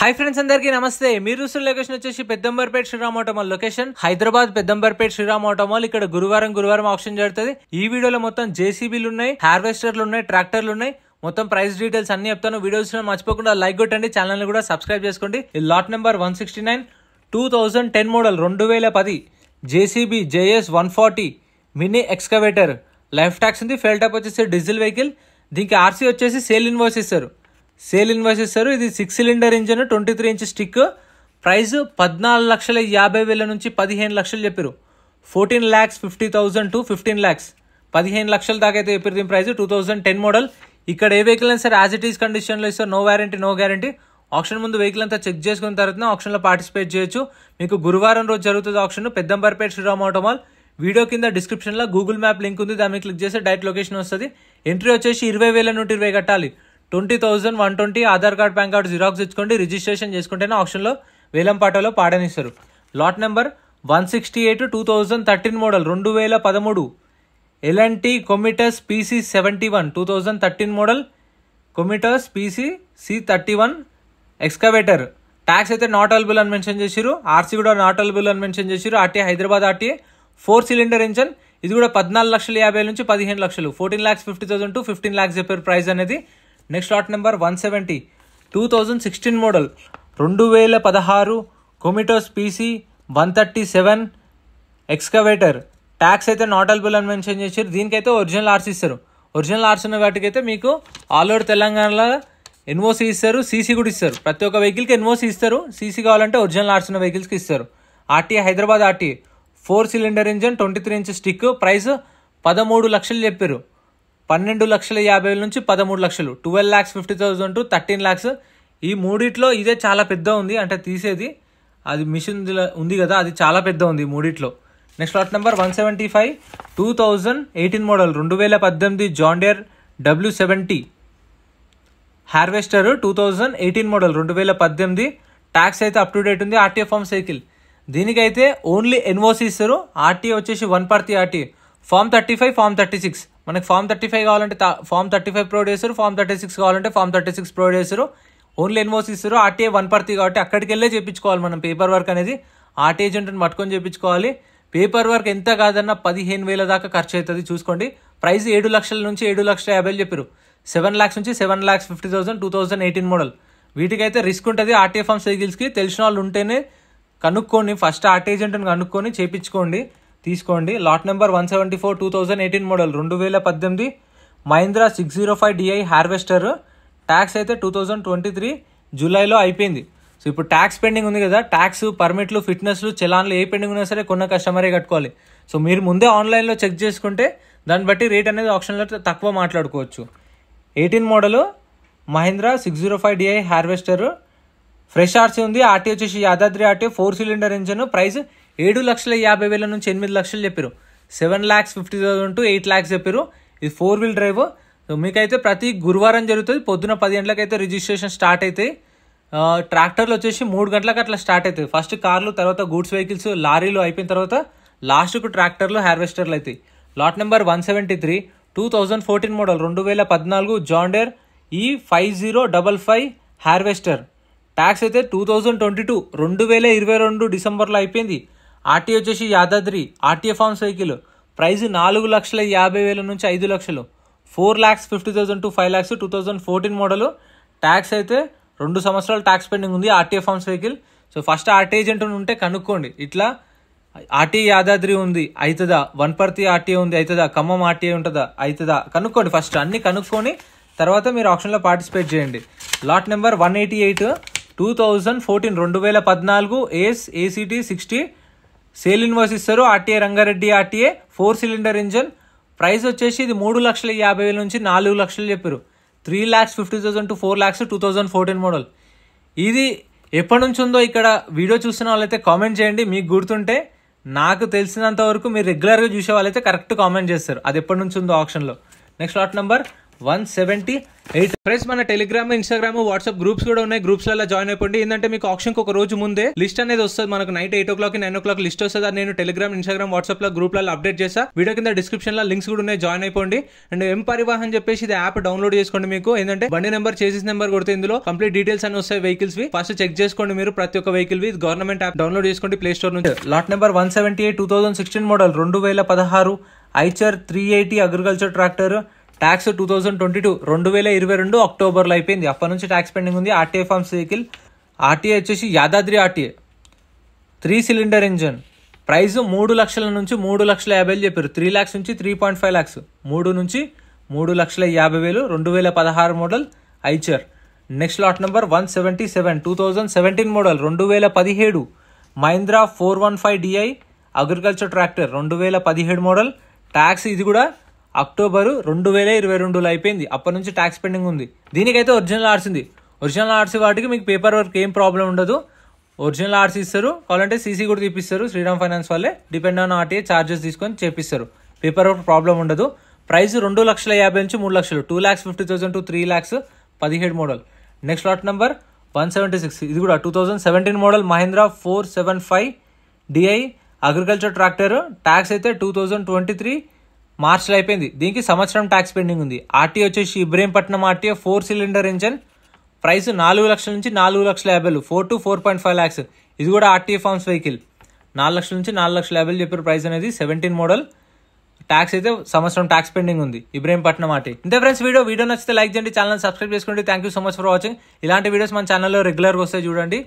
hi friends అందరికీ నమస్తే మీరు చూస్తున్న లొకేషన్ వచ్చేసి Peddamberpet Shriram Automall location Hyderabad Peddamberpet Shriram Automall ఇక్కడ గురువారం గురువారం ఆప్షన్ జరుగుతుంది ఈ వీడియోలో మొత్తం జేసీబీలు ఉన్నాయి హార్వెస్టర్లు ఉన్నాయి ట్రాక్టర్లు ఉన్నాయి మొత్తం ప్రైస్ డీటెయిల్స్ అన్ని చెప్తాను వీడియోస్ మర్చిపోకుండా లైక్ కొట్టండి ఛానల్ కూడా సబ్స్క్రైబ్ చేసుకోండి lot number one sixty nine two thousand ten model రెండు వేల పది JCB JS one forty mini excavator life tax ఉంది ఫెల్ ట్యాప్ వచ్చేసి డీజిల్ వెహికల్ దీనికి ఆర్సీ వచ్చేసి సేల్ ఇన్వాయిస్ ఇస్తారు సేల్ ఇన్వాయిస్ ఇస్తారు ఇది six cylinder engine twenty three inch stick price పద్నాలుగు లక్షల యాభై వేల నుంచి పదిహేను లక్షలు చెప్పారు fourteen lakhs fifty thousand to fifteen lakhs పదిహేను లక్షల దాకా అయితే చెప్పారు దీని price two thousand ten model ఇక్కడ ఏ వెహికల్ అయినా సరే యాజ్ ఇట్ ఈస్ కండిషన్లో ఇస్తారు no warranty no guarantee auction ముందు వెహికల్ అంతా చెక్ చేసుకున్న తర్వాత ఆప్షన్లో పార్టిసిపేట్ చేయొచ్చు మీకు గురువారం రోజు జరుగుతుంది auction Peddamberpet Shriram Automall video కింద డిస్క్రిప్షన్లో గూగుల్ మ్యాప్ లింక్ ఉంది దాన్ని క్లిక్ చేస్తే డైరెక్ట్ లొకేషన్ వస్తుంది ఎంట్రీ వచ్చేసి ఇరవై వేల నుండి ఇరవై కట్టాలి twenty thousand one twenty Aadhaar card PAN card xerox ఇచ్చుకోండి రిజిస్ట్రేషన్ చేసుకుంటేనే ఆప్షన్లో వేలంపాటలో పాడనిస్తారు lot number one sixty eight two thousand thirteen model రెండు వేల పదమూడు LNT Komatsu PC seventy one two thousand thirteen model Komatsu PC C thirty one excavator tax అయితే not available అని మెన్షన్ చేసిరు ఆర్సీ కూడా నాట్ అలబుల్ అని mention చేసిరు RTA Hyderabad RTA four cylinder engine ఇది కూడా పద్నాలుగు లక్షల యాభై నుంచి పదిహేను లక్షలు fourteen lakhs fifty thousand to fifteen lakhs చెప్పారు ప్రైస్ అనేది next lot number one seventy two thousand sixteen model రెండు వేల పదహారు Komatsu PC one thirty seven excavator tax అయితే నాట్ అల్బుల్ అని మెన్షన్ చేశారు దీనికైతే ఒరిజినల్ ఆర్స్ ఇస్తారు ఒరిజినల్ ఆర్స్ ఉన్న అయితే మీకు ఆల్ ఓవర్ తెలంగాణలో ఎన్ఓసీ ఇస్తారు సీసీ కూడా ఇస్తారు ప్రతి ఒక్క వెహికల్కి ఎన్ఓసీ ఇస్తారు సీసీ కావాలంటే ఒరిజినల్ ఆర్స్ ఉన్న వెహికల్స్కి ఇస్తారు RTA Hyderabad RTA four cylinder engine twenty three inch stick price పదమూడు లక్షలు చెప్పారు పన్నెండు లక్షల యాభై వేల నుంచి పదమూడు లక్షలు twelve lakhs fifty thousand to thirteen lakhs ఈ మూడిట్లో ఇదే చాలా పెద్ద ఉంది అంటే తీసేది అది మిషన్ ఉంది కదా అది చాలా పెద్ద ఉంది మూడిట్లో next lot number one seventy five two thousand eighteen model రెండు వేల పద్దెనిమిది John Deere W seventy harvester two thousand eighteen model రెండు వేల పద్దెనిమిది ట్యాక్స్ అయితే అప్ టు డేట్ ఉంది ఆర్టీఏ ఫామ్ సైకిల్ దీనికైతే ఓన్లీ ఎన్ఓసి ఇస్తారు ఆర్టీఏ వచ్చేసి one party RTA form thirty five form thirty six మనకి ఫామ్ థర్టీ ఫైవ్ కావాలంటే ఫామ్ థర్టీ ఫైవ్ చేస్తారు ఫామ్ థర్టీ సిక్స్ కావాలంటే ఫామ్ థర్టీ సిక్స్ చేస్తారు ఓన్లీ ఎన్ఓస్ ఇస్తారు ఆర్టీఏ వన్ పర్తీ కాబట్టి అక్కడికి వెళ్ళే చేయించుకోవాలి మనం పేపర్ వర్క్ అనేది ఆర్టీ ఏజెంట్ని పట్టుకొని చేయించుకోవాలి పేపర్ వర్క్ ఎంత కాదన్నా పదిహేను వేల దాకా ఖర్చు అవుతుంది చూసుకోండి ప్రైస్ ఏడు లక్షల నుంచి ఏడు లక్షల యాభై చెప్పారు సెవెన్ ల్యాక్స్ నుంచి seven lakhs fifty thousand two thousand eighteen model వీటికైతే రిస్క్ ఉంటుంది ఆర్టీఏ ఫామ్ సైకిల్స్కి తెలిసిన వాళ్ళు ఉంటేనే కనుక్కోండి ఫస్ట్ ఆర్టీ ఏజెంట్ని కనుక్కొని చేయించుకోండి తీసుకోండి lot number one seventy four two thousand eighteen model రెండు వేల పద్దెనిమిది Mahindra six zero five DI harvester tax అయితే టూ థౌజండ్ ట్వంటీ త్రీ జూలైలో అయిపోయింది సో ఇప్పుడు ట్యాక్స్ పెండింగ్ ఉంది కదా ట్యాక్స్ పర్మిట్లు ఫిట్నెస్లు చలాన్లు ఏ పెండింగ్ ఉన్నా సరే కొన్న కస్టమరే కట్టుకోవాలి సో మీరు ముందే ఆన్లైన్లో చెక్ చేసుకుంటే దాన్ని బట్టి రేట్ అనేది ఆప్షన్లో తక్కువ మాట్లాడుకోవచ్చు eighteen model Mahindra six zero five DI harvester fresh RC ఉంది ఆర్టీ వచ్చేసి Yadadri RT four cylinder engine price ఏడు లక్షల యాభై వేల నుంచి ఎనిమిది లక్షలు చెప్పారు seven lakhs fifty thousand to eight lakhs చెప్పారు ఇది ఫోర్ వీల్ డ్రైవ్ మీకైతే ప్రతి గురువారం జరుగుతుంది పొద్దున పది గంటలకు అయితే రిజిస్ట్రేషన్ స్టార్ట్ అవుతాయి ట్రాక్టర్లు వచ్చేసి మూడు గంటలకు అట్లా స్టార్ట్ అవుతాయి ఫస్ట్ కార్లు తర్వాత గూడ్స్ వెహికల్స్ లారీలు అయిపోయిన తర్వాత లాస్ట్కు ట్రాక్టర్లు హార్వెస్టర్లు అవుతాయి lot number one seventy three two thousand fourteen model రెండు వేల పద్నాలుగు John Deere E five zero double five harvester tax అయితే టూ థౌజండ్ ట్వంటీ టూ రెండు వేల ఇరవై రెండు డిసెంబర్లో అయిపోయింది ఆర్టీ వచ్చేసి Yadadri RTO forms vehicle price నాలుగు లక్షల యాభై వేల నుంచి ఐదు లక్షలు four lakhs fifty thousand to five lakhs two thousand fourteen model tax అయితే రెండు సంవత్సరాలు ట్యాక్స్ పెండింగ్ ఉంది RTO forms vehicle so first RT agent ఉంటే కనుక్కోండి ఇట్లా ఆర్టీ యాదాద్రి ఉంది అవుతుందా వన్ పర్తి ఆర్టీఏ ఉంది అవుతుందా ఖమ్మం ఆర్టీఏ ఉంటుందా అవుతుందా కనుక్కోండి ఫస్ట్ అన్నీ కనుక్కొని తర్వాత మీరు ఆప్షన్లో పార్టిసిపేట్ చేయండి lot number one eighty eight two thousand fourteen రెండు వేల పద్నాలుగు Ace ACT sixty sale invoice ఇస్తారు RTA Rangareddy RTA four cylinder engine price వచ్చేసి ఇది మూడు లక్షల యాభై వేల నుంచి నాలుగు లక్షలు చెప్పారు three lakhs fifty thousand to four lakhs two thousand fourteen model ఇది ఎప్పటి నుంచి ఉందో ఇక్కడ వీడియో చూసిన వాళ్ళైతే కామెంట్ చేయండి మీకు గుర్తుంటే నాకు తెలిసినంత వరకు మీరు రెగ్యులర్గా చూసే వాళ్ళైతే కరెక్ట్ కామెంట్ చేస్తారు అది ఎప్పటి నుంచి ఉందో ఆప్షన్లో next lot number one seventy eight friends మన టెలిగ్రామ్ ఇన్స్టాగ్రామ్ వాట్సాప్ గ్రూప్స్ కూడా ఉన్నాయి గ్రూప్స్ లలో జాయిన్ అయిపోండి ఏంటంటే మీకు ఆప్షన్ ఒక రోజు ముందే లిస్ట్ అనేది వస్తుంది మనకు night eight o'clock nine o'clock list వస్తుంది అది నేను టెలిగ్రామ్ ఇన్స్టాగ్రామ్ వాట్సాప్ లో గ్రూప్ లలో అప్డేట్ చేసా వీడియో కింద డిస్క్రిప్షన్ లో లింక్స్ కూడా ఉన్నాయి జాయిన్ అయిపోండి అండ్ ఎం పరివాహన్ చెప్పేసి ఇది యాప్ డౌన్లోడ్ చేసుకోండి మీకు ఏంటంటే బండి నెంబర్ చేసిన నెంబర్ కొడితే ఇందులో కంప్లీట్ డీటెయిల్స్ అని వస్తాయి వెహికల్స్ వి ఫస్ట్ చెక్ చేసుకోండి మీరు ప్రతి ఒక్క వెహికల్ వి గవర్నమెంట్ యాప్ డౌన్లోడ్ చేసుకోండి ప్లే స్టోర్ నుంచి lot number one seventy eight two thousand sixteen model రెండు వేల పదహారు Eicher three eighty agriculture tractor tax two thousand twenty two రెండు వేల ఇరవై రెండు అక్టోబర్లో అయిపోయింది అప్పటి నుంచి ట్యాక్స్ పెండింగ్ ఉంది ఆర్టీఏ ఫార్మ్స్ వెహికల్ ఆర్టీఏ వచ్చేసి Yadadri RTA three cylinder engine price మూడు లక్షల నుంచి మూడు లక్షల యాభై వేలు చెప్పారు త్రీ ల్యాక్స్ నుంచి త్రీ పాయింట్ ఫైవ్ ల్యాక్స్ మూడు నుంచి మూడు లక్షల యాభై వేలు రెండు వేల పదహారు model Eicher next lot number one seventy seven two thousand seventeen model రెండు వేల పదిహేడు Mahindra four one five DI agriculture tractor రెండు వేల పదిహేడు మోడల్ ట్యాక్స్ ఇది కూడా అక్టోబరు రెండు వేల ఇరవై రెండులో అయిపోయింది అప్పటి నుంచి ట్యాక్స్ పెండింగ్ ఉంది దీనికైతే ఒరిజినల్ ఉంది ఒరిజినల్ ఆర్సీ వాటికి మీకు పేపర్ వర్క్ ఏం ప్రాబ్లం ఉండదు ఒరిజినల్ ఆర్సీ ఇస్తారు కావాలంటే సీసీ కూడా తీపిస్తారు శ్రీరామ్ ఫైనాన్స్ వాళ్ళే డిపెండ్ ఆన్ ఆర్టీఏ ఛార్జెస్ తీసుకొని చేపిస్తారు పేపర్ వర్క్ ప్రాబ్లం ఉండదు ప్రైస్ రెండు లక్షల యాభై నుంచి మూడు లక్షలు two lakhs fifty thousand to three lakhs పదిహేడు model next lot number one seventy six ఇది కూడా two thousand seventeen model Mahindra four seven five DI agriculture tractor tax అయితే టూ థౌజండ్ ట్వంటీ త్రీ మార్చిలో అయిపోయింది దీనికి సంవత్సరం ట్యాక్స్ పెండింగ్ ఉంది ఆర్టీ వచ్చేసి Ibrahimpatnam RTA four cylinder engine price నాలుగు లక్షల నుంచి నాలుగు లక్షల యాభైలు four to four point five lakhs ఇది కూడా ఆర్టీఏ ఫార్మ్స్ వెహికల్ నాలుగు లక్షల నుంచి నాలుగు లక్షల యాభై చెప్పిన ప్రైస్ అనేది సెవెంటీన్ మోడల్ ట్యాక్స్ అయితే సంవత్సరం ట్యాక్స్ పెండింగ్ ఉంది ఇబ్రహీంపట్నం ఆర్టీ ఇంతే ఫ్రెండ్స్ వీడియో వీడియో నచ్చితే లైక్ చేయండి ఛానల్ సబ్స్క్రైబ్ చేసుకోండి thank you so much for watching ఇలాంటి వీడియోస్ మన ఛానల్లో రెగ్యులర్గా వస్తాయి చూడండి